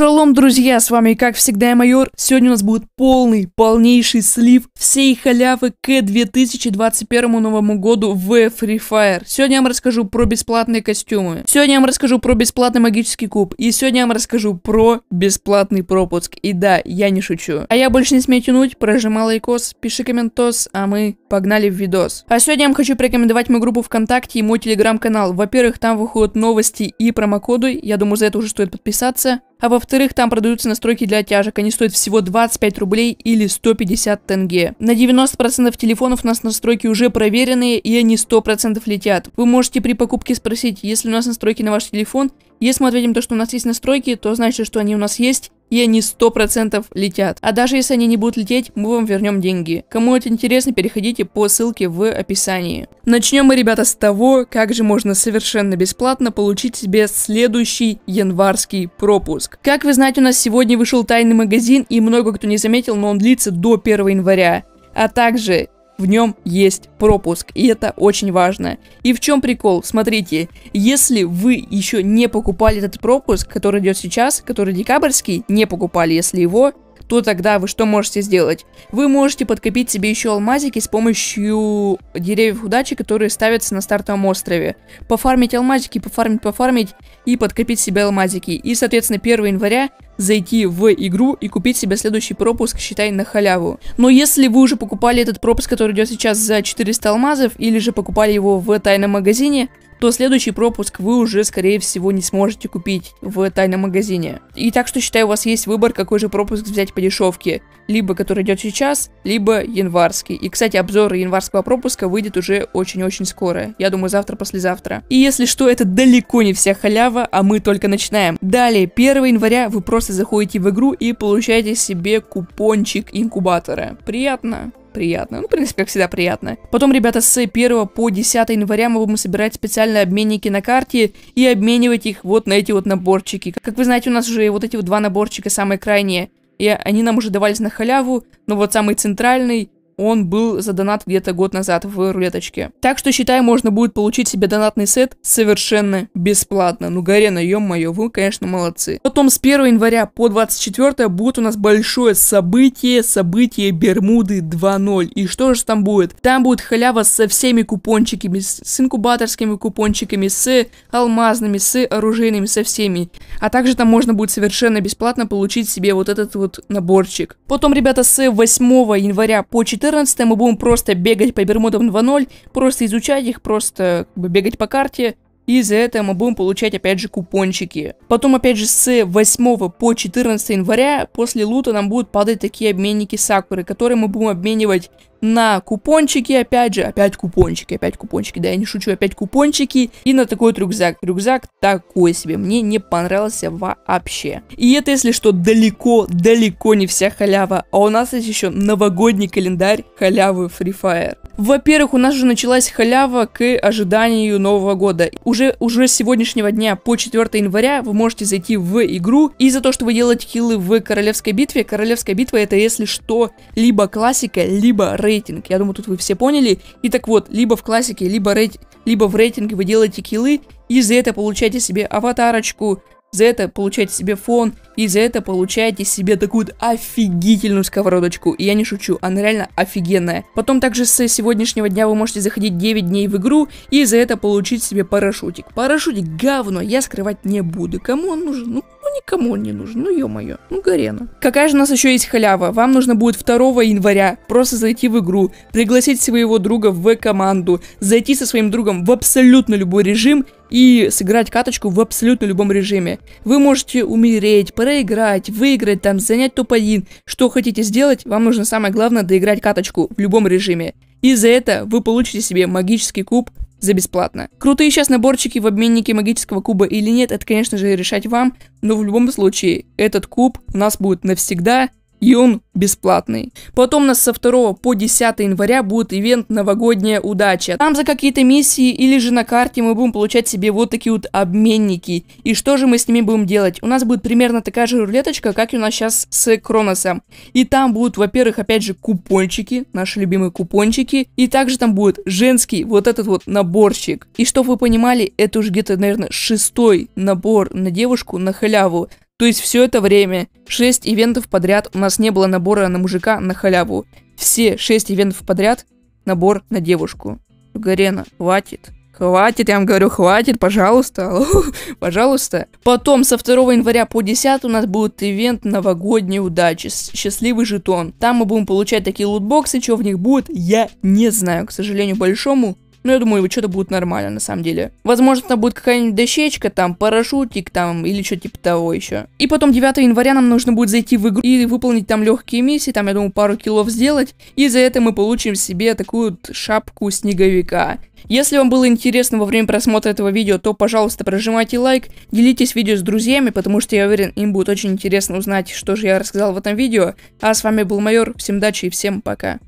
Шалом, друзья, с вами, как всегда, я Майор. Сегодня у нас будет полный, полнейший слив всей халявы к 2021 новому году в Free Fire. Сегодня я вам расскажу про бесплатные костюмы. Сегодня я вам расскажу про бесплатный магический куб. И сегодня я вам расскажу про бесплатный пропуск. И да, я не шучу. А я больше не смею тянуть, прожимай лайкос, пиши комментос, а мы погнали в видос. А сегодня я вам хочу порекомендовать мою группу ВКонтакте и мой телеграм-канал. Во-первых, там выходят новости и промокоды. Я думаю, за это уже стоит подписаться. А во-вторых, там продаются настройки для оттяжек. они стоят всего 25 рублей или 150 тенге. На 90% телефонов у нас настройки уже проверенные и они 100% летят. Вы можете при покупке спросить, если у нас настройки на ваш телефон, если мы ответим то, что у нас есть настройки, то значит, что они у нас есть, и они 100% летят. А даже если они не будут лететь, мы вам вернем деньги. Кому это интересно, переходите по ссылке в описании. Начнем мы, ребята, с того, как же можно совершенно бесплатно получить себе следующий январский пропуск. Как вы знаете, у нас сегодня вышел тайный магазин, и много кто не заметил, но он длится до 1 января. А также в нем есть пропуск, и это очень важно. И в чем прикол? Смотрите, если вы еще не покупали этот пропуск, который идет сейчас, который декабрьский, не покупали, если его, то тогда вы что можете сделать? Вы можете подкопить себе еще алмазики с помощью деревьев удачи, которые ставятся на стартовом острове. Пофармить алмазики, пофармить, пофармить и подкопить себе алмазики. И, соответственно, 1 января зайти в игру и купить себе следующий пропуск, считай, на халяву. Но если вы уже покупали этот пропуск, который идет сейчас за 400 алмазов, или же покупали его в тайном магазине, то следующий пропуск вы уже, скорее всего, не сможете купить в тайном магазине. И так что, считаю, у вас есть выбор, какой же пропуск взять по дешевке. Либо который идет сейчас, либо январский. И, кстати, обзор январского пропуска выйдет уже очень-очень скоро. Я думаю, завтра-послезавтра. И если что, это далеко не вся халява, а мы только начинаем. Далее, 1 января вы просто если заходите в игру и получаете себе купончик инкубатора. Приятно приятно. Ну, в принципе, как всегда, приятно. Потом, ребята, с 1 по 10 января мы будем собирать специальные обменники на карте и обменивать их вот на эти вот наборчики. Как вы знаете, у нас уже вот эти вот два наборчика самые крайние. И они нам уже давались на халяву, но вот самый центральный он был за донат где-то год назад в рулеточке. Так что, считай, можно будет получить себе донатный сет совершенно бесплатно. Ну, Гарена, ё-моё, вы, конечно, молодцы. Потом с 1 января по 24 будет у нас большое событие, событие Бермуды 2.0. И что же там будет? Там будет халява со всеми купончиками, с инкубаторскими купончиками, с алмазными, с оружейными, со всеми. А также там можно будет совершенно бесплатно получить себе вот этот вот наборчик. Потом, ребята, с 8 января по 14 14 мы будем просто бегать по Бермудам 2.0, просто изучать их, просто бегать по карте, и за это мы будем получать опять же купончики. Потом опять же с 8 по 14 января после лута нам будут падать такие обменники сакуры, которые мы будем обменивать на купончики, опять же, опять купончики, опять купончики, да, я не шучу, опять купончики, и на такой вот рюкзак. Рюкзак такой себе, мне не понравился вообще. И это, если что, далеко, далеко не вся халява, а у нас есть еще новогодний календарь халявы Free Fire. Во-первых, у нас уже началась халява к ожиданию Нового года. Уже, уже с сегодняшнего дня по 4 января вы можете зайти в игру и за то, что вы делаете хилы в Королевской битве. Королевская битва это, если что, либо классика, либо рейтинг. Я думаю, тут вы все поняли. И так вот, либо в классике, либо, рейт... либо в рейтинге вы делаете киллы, и за это получаете себе аватарочку, за это получаете себе фон, и за это получаете себе такую офигительную сковородочку. И я не шучу, она реально офигенная. Потом также с сегодняшнего дня вы можете заходить 9 дней в игру, и за это получить себе парашютик. Парашютик говно, я скрывать не буду. Кому он нужен? Ну, никому он не нужен, ну ё-моё, ну Гарена. Какая же у нас еще есть халява? Вам нужно будет 2 января просто зайти в игру, пригласить своего друга в команду, зайти со своим другом в абсолютно любой режим и сыграть каточку в абсолютно любом режиме. Вы можете умереть, проиграть, выиграть, там, занять топ-1, что хотите сделать, вам нужно самое главное доиграть каточку в любом режиме. И за это вы получите себе магический куб за бесплатно. Крутые сейчас наборчики в обменнике магического куба или нет, это, конечно же, решать вам, но в любом случае, этот куб у нас будет навсегда, и он бесплатный. Потом у нас со 2 по 10 января будет ивент «Новогодняя удача». Там за какие-то миссии или же на карте мы будем получать себе вот такие вот обменники. И что же мы с ними будем делать? У нас будет примерно такая же рулеточка, как и у нас сейчас с Кроносом. И там будут, во-первых, опять же, купончики, наши любимые купончики. И также там будет женский вот этот вот наборчик. И чтобы вы понимали, это уже где-то, наверное, шестой набор на девушку на халяву. То есть все это время 6 ивентов подряд у нас не было набора на мужика на халяву. Все 6 ивентов подряд набор на девушку. Гарена, хватит. Хватит, я вам говорю, хватит, пожалуйста, пожалуйста. Потом со 2 января по 10 у нас будет ивент новогодней удачи, счастливый жетон. Там мы будем получать такие лутбоксы, что в них будет, я не знаю, к сожалению большому. Но ну, я думаю, что-то будет нормально, на самом деле. Возможно, там будет какая-нибудь дощечка, там, парашютик, там, или что типа того еще. И потом 9 января нам нужно будет зайти в игру и выполнить там легкие миссии, там, я думаю, пару киллов сделать. И за это мы получим себе такую вот шапку снеговика. Если вам было интересно во время просмотра этого видео, то, пожалуйста, прожимайте лайк, делитесь видео с друзьями, потому что я уверен, им будет очень интересно узнать, что же я рассказал в этом видео. А с вами был Майор, всем удачи и всем пока.